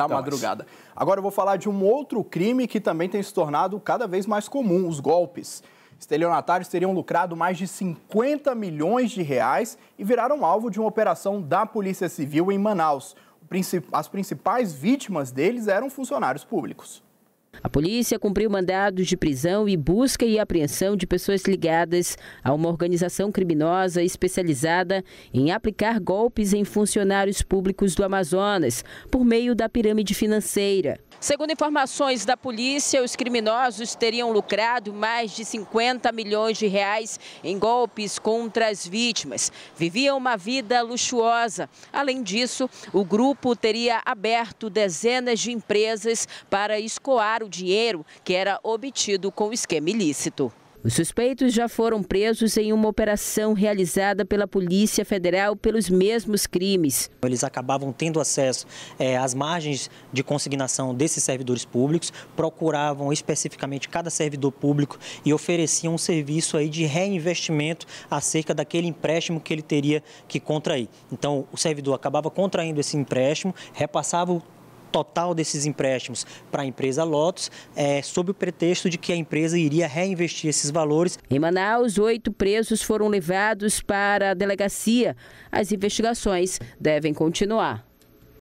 da então, então, madrugada. Mas... Agora eu vou falar de um outro crime que também tem se tornado cada vez mais comum, os golpes. Estelionatários teriam lucrado mais de 50 milhões de reais e viraram alvo de uma operação da Polícia Civil em Manaus. As principais vítimas deles eram funcionários públicos. A polícia cumpriu mandados de prisão e busca e apreensão de pessoas ligadas a uma organização criminosa especializada em aplicar golpes em funcionários públicos do Amazonas por meio da pirâmide financeira. Segundo informações da polícia, os criminosos teriam lucrado mais de 50 milhões de reais em golpes contra as vítimas. Viviam uma vida luxuosa. Além disso, o grupo teria aberto dezenas de empresas para escoar o dinheiro que era obtido com o esquema ilícito. Os suspeitos já foram presos em uma operação realizada pela Polícia Federal pelos mesmos crimes. Eles acabavam tendo acesso é, às margens de consignação desses servidores públicos, procuravam especificamente cada servidor público e ofereciam um serviço aí de reinvestimento acerca daquele empréstimo que ele teria que contrair. Então, o servidor acabava contraindo esse empréstimo, repassava o total desses empréstimos para a empresa Lotus, é, sob o pretexto de que a empresa iria reinvestir esses valores. Em Manaus, oito presos foram levados para a delegacia. As investigações devem continuar.